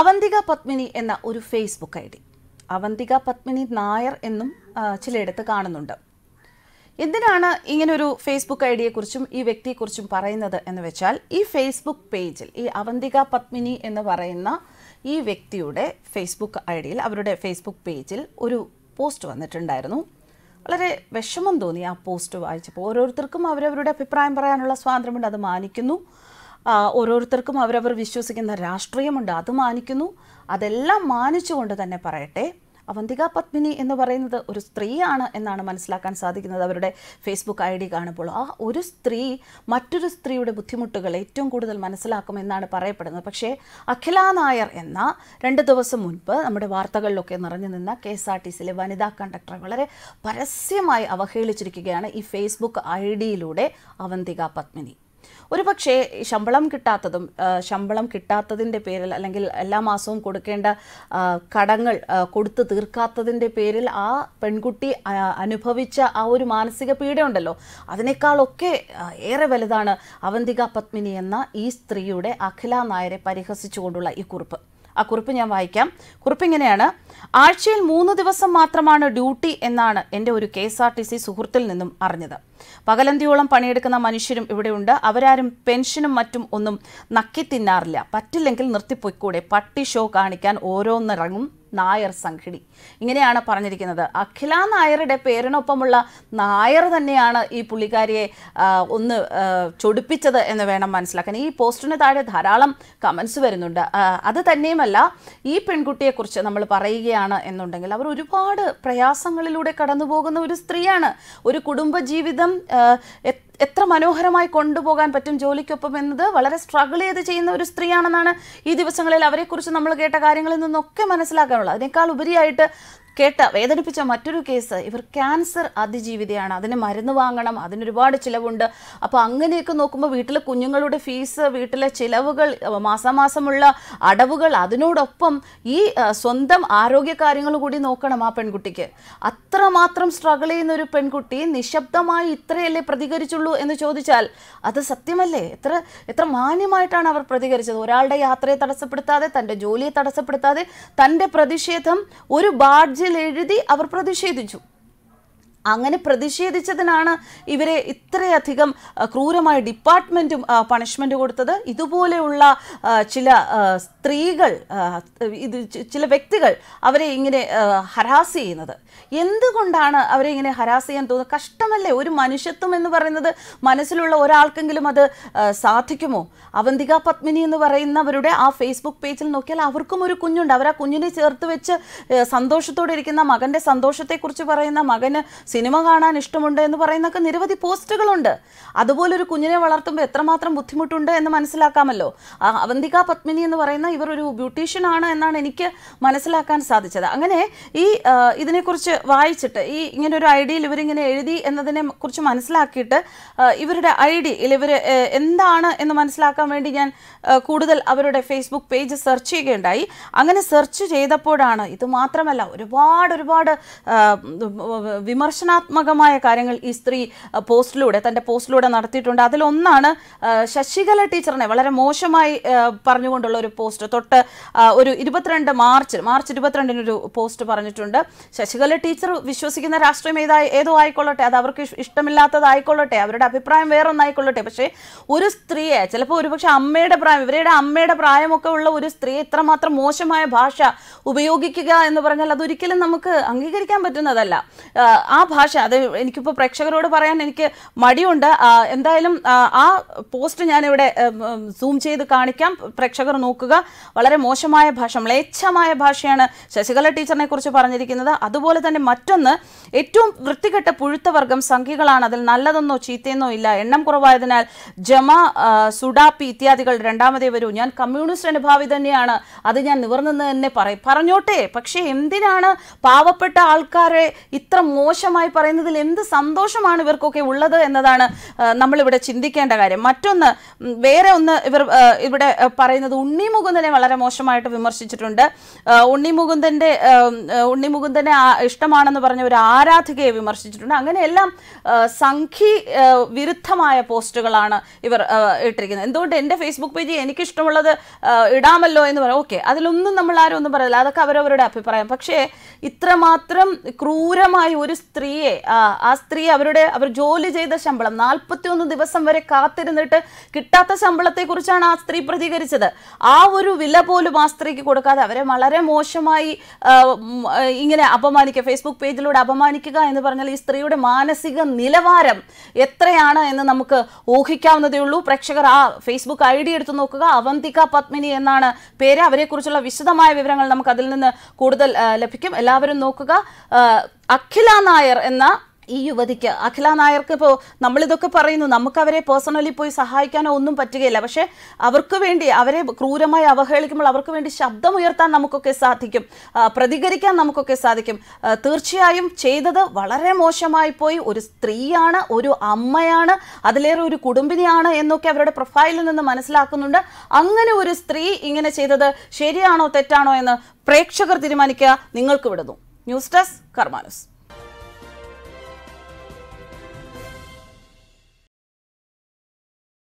അവന്തിക പത്മിനി എന്ന ഒരു Facebook I D Avantika Padmini Nair എന്നും ചിലയിടത്ത് കാണുന്നുണ്ട് എന്തിനാണ് ഇങ്ങനൊരു ഫേസ്ബുക്ക് ഐ ഡിയെക്കുറിച്ചും ഈ വ്യക്തിയെക്കുറിച്ചും പറയുന്നത് എന്ന് വെച്ചാൽ ഈ ഫേസ്ബുക്ക് പേജിൽ ഈ അവന്തിക പത്മിനി എന്ന് പറയുന്ന ഈ വ്യക്തിയുടെ ഫേസ്ബുക്ക് ഐ ഡിയിൽ അവരുടെ ഫേസ്ബുക്ക് പേജിൽ ഒരു പോസ്റ്റ് വന്നിട്ടുണ്ടായിരുന്നു വളരെ വിഷമം തോന്നി ആ പോസ്റ്റ് വായിച്ചപ്പോൾ ഓരോരുത്തർക്കും അവരവരുടെ അഭിപ്രായം പറയാനുള്ള സ്വാതന്ത്ര്യമുണ്ട് അത് മാനിക്കുന്നു ഓരോരുത്തർക്കും അവരവർ വിശ്വസിക്കുന്ന രാഷ്ട്രീയമുണ്ട് അത് മാനിക്കുന്നു അതെല്ലാം മാനിച്ചുകൊണ്ട് തന്നെ പറയട്ടെ അവന്തിക പത്മിനി എന്ന് പറയുന്നത് ഒരു സ്ത്രീയാണ് എന്നാണ് മനസ്സിലാക്കാൻ സാധിക്കുന്നത് അവരുടെ ഫേസ്ബുക്ക് ഐ ഡി കാണുമ്പോൾ ആ ഒരു സ്ത്രീ മറ്റൊരു സ്ത്രീയുടെ ബുദ്ധിമുട്ടുകൾ ഏറ്റവും കൂടുതൽ മനസ്സിലാക്കുമെന്നാണ് പറയപ്പെടുന്നത് പക്ഷേ അഖില നായർ എന്ന രണ്ട് ദിവസം മുൻപ് നമ്മുടെ വാർത്തകളിലൊക്കെ നിറഞ്ഞു നിന്ന കെ എസ് ആർ ടി സിയിലെ വനിതാ കണ്ടക്ടറെ വളരെ പരസ്യമായി അവഹേളിച്ചിരിക്കുകയാണ് ഈ ഫേസ്ബുക്ക് ഐ ഡിയിലൂടെ അവന്തിക പത്മിനി ഒരു പക്ഷേ ശമ്പളം കിട്ടാത്തതും ശമ്പളം കിട്ടാത്തതിൻ്റെ പേരിൽ അല്ലെങ്കിൽ എല്ലാ മാസവും കൊടുക്കേണ്ട കടങ്ങൾ കൊടുത്തു തീർക്കാത്തതിൻ്റെ പേരിൽ ആ പെൺകുട്ടി അനുഭവിച്ച ആ ഒരു മാനസിക പീഡയുണ്ടല്ലോ അതിനേക്കാളൊക്കെ ഏറെ വലുതാണ് അവന്തിക പത്മിനി എന്ന ഈ സ്ത്രീയുടെ അഖില നായരെ പരിഹസിച്ചുകൊണ്ടുള്ള ഈ കുറിപ്പ് ആ കുറിപ്പ് ഞാൻ വായിക്കാം കുറിപ്പ് ഇങ്ങനെയാണ് ആഴ്ചയിൽ മൂന്ന് ദിവസം മാത്രമാണ് ഡ്യൂട്ടി എന്നാണ് എൻ്റെ ഒരു K S R T C സുഹൃത്തിൽ നിന്നും അറിഞ്ഞത് പകലന്തിയോളം പണിയെടുക്കുന്ന മനുഷ്യരും ഇവിടെയുണ്ട് അവരാരും പെൻഷനും മറ്റും ഒന്നും നക്കി തിന്നാറില്ല പറ്റില്ലെങ്കിൽ നിർത്തിപ്പോയിക്കൂടെ പട്ടി ഷോ കാണിക്കാൻ ഓരോന്നിറങ്ങും നായർ സംഘിണി ഇങ്ങനെയാണ് പറഞ്ഞിരിക്കുന്നത് അഖില നായരുടെ പേരിനൊപ്പമുള്ള നായർ തന്നെയാണ് ഈ പുള്ളിക്കാരിയെ ഒന്ന് ചൊടിപ്പിച്ചത് എന്ന് വേണം മനസ്സിലാക്കാൻ ഈ പോസ്റ്റിന് താഴെ ധാരാളം കമൻസ് വരുന്നുണ്ട് അത് തന്നെയുമല്ല ഈ പെൺകുട്ടിയെക്കുറിച്ച് നമ്മൾ പറയുകയാണ് എന്നുണ്ടെങ്കിൽ അവർ ഒരുപാട് പ്രയാസങ്ങളിലൂടെ കടന്നു പോകുന്ന ഒരു സ്ത്രീയാണ് ഒരു കുടുംബജീവിതം എത്ര മനോഹരമായി കൊണ്ടുപോകാൻ പറ്റും ജോലിക്കൊപ്പം എന്നത് വളരെ സ്ട്രഗിൾ ചെയ്ത് ചെയ്യുന്ന ഒരു സ്ത്രീയാണെന്നാണ് ഈ ദിവസങ്ങളിൽ അവരെക്കുറിച്ച് നമ്മൾ കേട്ട കാര്യങ്ങളിൽ നിന്നൊക്കെ മനസ്സിലാക്കാനുള്ളത് അതിനേക്കാൾ ഉപരിയായിട്ട് കേട്ട വേദനിപ്പിച്ച മറ്റൊരു കേസ് ഇവർ ക്യാൻസർ അതിജീവിതയാണ് അതിന് മരുന്ന് വാങ്ങണം അതിനൊരുപാട് ചിലവുണ്ട് അപ്പോൾ അങ്ങനെയൊക്കെ നോക്കുമ്പോൾ വീട്ടിലെ കുഞ്ഞുങ്ങളുടെ ഫീസ് വീട്ടിലെ ചിലവുകൾ മാസാമാസമുള്ള അടവുകൾ അതിനോടൊപ്പം ഈ സ്വന്തം കാര്യങ്ങൾ കൂടി നോക്കണം ആ പെൺകുട്ടിക്ക് അത്രമാത്രം സ്ട്രഗിൾ ചെയ്യുന്ന ഒരു പെൺകുട്ടി നിശബ്ദമായി ഇത്രയല്ലേ പ്രതികരിച്ചുള്ളൂ എന്ന് ചോദിച്ചാൽ അത് സത്യമല്ലേ എത്ര എത്ര മാന്യമായിട്ടാണ് അവർ പ്രതികരിച്ചത് ഒരാളുടെ യാത്രയെ തടസ്സപ്പെടുത്താതെ തൻ്റെ ജോലിയെ തടസ്സപ്പെടുത്താതെ തൻ്റെ പ്രതിഷേധം ഒരു ബാഡ്ജ് ചർച്ചയിൽ എഴുതി അവർ പ്രതിഷേധിച്ചു അങ്ങനെ പ്രതിഷേധിച്ചതിനാണ് ഇവരെ ഇത്രയധികം ക്രൂരമായ ഡിപ്പാർട്ട്മെൻറ്റും പണിഷ്മെൻറ്റ് കൊടുത്തത് ഇതുപോലെയുള്ള ചില സ്ത്രീകൾ ഇത് ചില വ്യക്തികൾ അവരെ ഇങ്ങനെ ഹരാസ് ചെയ്യുന്നത് എന്തുകൊണ്ടാണ് അവരെ ഇങ്ങനെ ഹരാസ് ചെയ്യാൻ തോന്നുന്നത് കഷ്ടമല്ലേ ഒരു മനുഷ്യത്വം എന്ന് പറയുന്നത് മനസ്സിലുള്ള ഒരാൾക്കെങ്കിലും അത് സാധിക്കുമോ അവന്തിക പത്മിനി എന്ന് പറയുന്നവരുടെ ആ ഫേസ്ബുക്ക് പേജിൽ നോക്കിയാൽ അവർക്കും ഒരു കുഞ്ഞുണ്ട് അവർ ആ കുഞ്ഞിനെ ചേർത്ത് വെച്ച് സന്തോഷത്തോടെ ഇരിക്കുന്ന മകൻ്റെ സന്തോഷത്തെക്കുറിച്ച് പറയുന്ന മകന് സിനിമ കാണാൻ ഇഷ്ടമുണ്ട് എന്ന് പറയുന്നൊക്കെ നിരവധി പോസ്റ്റുകളുണ്ട് അതുപോലെ ഒരു കുഞ്ഞിനെ വളർത്തുമ്പോൾ എത്രമാത്രം ബുദ്ധിമുട്ടുണ്ട് എന്ന് മനസ്സിലാക്കാമല്ലോ അവന്തിക പത്മിനി എന്ന് പറയുന്ന ഇവർ ഒരു ബ്യൂട്ടീഷ്യൻ ആണ് എന്നാണ് എനിക്ക് മനസ്സിലാക്കാൻ സാധിച്ചത് അങ്ങനെ ഈ ഇതിനെക്കുറിച്ച് വായിച്ചിട്ട് ഈ ഇങ്ങനെ ഒരു ഐഡിയയിൽ ഇവരിങ്ങനെ എഴുതി എന്നതിനെ കുറിച്ച് മനസ്സിലാക്കിയിട്ട് ഇവരുടെ ഐ ഡി ഇവർ എന്താണ് എന്ന് മനസ്സിലാക്കാൻ വേണ്ടി ഞാൻ കൂടുതൽ അവരുടെ ഫേസ്ബുക്ക് പേജ് സെർച്ച് ചെയ്യുകയുണ്ടായി അങ്ങനെ സെർച്ച് ചെയ്തപ്പോഴാണ് ഇത് മാത്രമല്ല ഒരുപാട് ഒരുപാട് വിമർശനം വിമർശനാത്മകമായ കാര്യങ്ങൾ ഈ സ്ത്രീ പോസ്റ്റിലൂടെ തൻ്റെ പോസ്റ്റിലൂടെ നടത്തിയിട്ടുണ്ട് അതിലൊന്നാണ് ശശികല ടീച്ചറിനെ വളരെ മോശമായി പറഞ്ഞുകൊണ്ടുള്ള ഒരു പോസ്റ്റ് തൊട്ട് ഒരു ഇരുപത്തിരണ്ട് മാർച്ച് മാർച്ച് ഇരുപത്തിരണ്ടിനൊരു പോസ്റ്റ് പറഞ്ഞിട്ടുണ്ട് ശശികല ടീച്ചർ വിശ്വസിക്കുന്ന രാഷ്ട്രീയം ഏതായി ഏതോ ആയിക്കൊള്ളട്ടെ അത് അവർക്ക് ഇഷ്ടമില്ലാത്തതായിക്കൊള്ളട്ടെ അവരുടെ അഭിപ്രായം ഒന്നായിക്കൊള്ളട്ടെ പക്ഷേ ഒരു സ്ത്രീയെ ചിലപ്പോൾ ഒരുപക്ഷെ അമ്മയുടെ പ്രായം ഇവരുടെ അമ്മയുടെ പ്രായമൊക്കെ ഉള്ള ഒരു സ്ത്രീയെ ഇത്രമാത്രം മോശമായ ഭാഷ ഉപയോഗിക്കുക എന്ന് പറഞ്ഞാൽ അതൊരിക്കലും നമുക്ക് അംഗീകരിക്കാൻ പറ്റുന്നതല്ല ആ ഭാഷ അത് എനിക്കിപ്പോൾ പ്രേക്ഷകരോട് പറയാൻ എനിക്ക് മടിയുണ്ട് എന്തായാലും ആ പോസ്റ്റ് ഞാനിവിടെ സൂം ചെയ്ത് കാണിക്കാം പ്രേക്ഷകർ നോക്കുക വളരെ മോശമായ ഭാഷ മ്ലേച്ഛമായ ഭാഷയാണ് ശശികല ടീച്ചറിനെ കുറിച്ച് പറഞ്ഞിരിക്കുന്നത് അതുപോലെ തന്നെ മറ്റൊന്ന് ഏറ്റവും വൃത്തികെട്ട പുഴുത്തവർഗം സംഖ്യകളാണ് അതിൽ നല്ലതെന്നോ ചീത്തയെന്നോ ഇല്ല എണ്ണം കുറവായതിനാൽ ജമ സുഡാപ്പി ഇത്യാദികൾ രണ്ടാമതേ വരൂ ഞാൻ കമ്മ്യൂണിസ്റ്റ് അനുഭാവി തന്നെയാണ് അത് ഞാൻ നിവർന്നെന്ന് തന്നെ പറയും പറഞ്ഞോട്ടെ പക്ഷേ എന്തിനാണ് പാവപ്പെട്ട ആൾക്കാരെ ഇത്ര മോശമായി വ്യക്തമായി പറയുന്നതിൽ എന്ത് സന്തോഷമാണ് ഇവർക്കൊക്കെ ഉള്ളത് എന്നതാണ് നമ്മളിവിടെ ചിന്തിക്കേണ്ട കാര്യം മറ്റൊന്ന് വേറെ ഒന്ന് ഇവർ ഇവിടെ പറയുന്നത് ഉണ്ണി മുകുന്ദനെ വളരെ മോശമായിട്ട് വിമർശിച്ചിട്ടുണ്ട് ഉണ്ണി ഉണ്ണിമുകുന്ദനെ ഉണ്ണി മുകുന്ദനെ ഇഷ്ടമാണെന്ന് പറഞ്ഞ ഒരു ആരാധികയെ വിമർശിച്ചിട്ടുണ്ട് അങ്ങനെയെല്ലാം സംഖി വിരുദ്ധമായ പോസ്റ്റുകളാണ് ഇവർ ഇട്ടിരിക്കുന്നത് എന്തുകൊണ്ട് എൻ്റെ ഫേസ്ബുക്ക് പേജ് എനിക്കിഷ്ടമുള്ളത് ഇടാമല്ലോ എന്ന് പറയാം ഓക്കെ അതിലൊന്നും നമ്മൾ ആരും ഒന്നും പറയില്ല അതൊക്കെ അവരവരുടെ അഭിപ്രായം പക്ഷേ ഇത്രമാത്രം ക്രൂരമായി ഒരു സ്ത്രീ സ്ത്രീയെ ആ സ്ത്രീ അവരുടെ അവർ ജോലി ചെയ്ത ശമ്പളം ഒന്ന് ദിവസം വരെ കാത്തിരുന്നിട്ട് കിട്ടാത്ത ശമ്പളത്തെക്കുറിച്ചാണ് ആ സ്ത്രീ പ്രതികരിച്ചത് ആ ഒരു വില പോലും ആ സ്ത്രീക്ക് കൊടുക്കാതെ അവരെ വളരെ മോശമായി ഇങ്ങനെ അപമാനിക്കുക ഫേസ്ബുക്ക് പേജിലൂടെ അപമാനിക്കുക എന്ന് പറഞ്ഞാൽ ഈ സ്ത്രീയുടെ മാനസിക നിലവാരം എത്രയാണ് എന്ന് നമുക്ക് ഊഹിക്കാവുന്നതേ ഉള്ളൂ പ്രേക്ഷകർ ആ ഫേസ്ബുക്ക് ഐ ഡി എടുത്തു നോക്കുക അവന്തിക പത്മിനി എന്നാണ് പേര് അവരെക്കുറിച്ചുള്ള വിശദമായ വിവരങ്ങൾ നമുക്ക് അതിൽ നിന്ന് കൂടുതൽ ലഭിക്കും എല്ലാവരും നോക്കുക അഖില നായർ എന്ന ഈ യുവതിക്ക് അഖില നായർക്ക് ഇപ്പോൾ നമ്മളിതൊക്കെ പറയുന്നു നമുക്ക് അവരെ പേഴ്സണലി പോയി സഹായിക്കാനോ ഒന്നും പറ്റുകയില്ല പക്ഷേ അവർക്ക് വേണ്ടി അവരെ ക്രൂരമായി അവഹേളിക്കുമ്പോൾ അവർക്ക് വേണ്ടി ശബ്ദമുയർത്താൻ നമുക്കൊക്കെ സാധിക്കും പ്രതികരിക്കാൻ നമുക്കൊക്കെ സാധിക്കും തീർച്ചയായും ചെയ്തത് വളരെ മോശമായി പോയി ഒരു സ്ത്രീയാണ് ഒരു അമ്മയാണ് അതിലേറെ ഒരു കുടുംബിനിയാണ് എന്നൊക്കെ അവരുടെ പ്രൊഫൈലിൽ നിന്ന് മനസ്സിലാക്കുന്നുണ്ട് അങ്ങനെ ഒരു സ്ത്രീ ഇങ്ങനെ ചെയ്തത് ശരിയാണോ തെറ്റാണോ എന്ന് പ്രേക്ഷകർ തീരുമാനിക്കുക നിങ്ങൾക്ക് വിടുന്നു ന്യൂസ് ഡെസ്ക് കർമാനസ്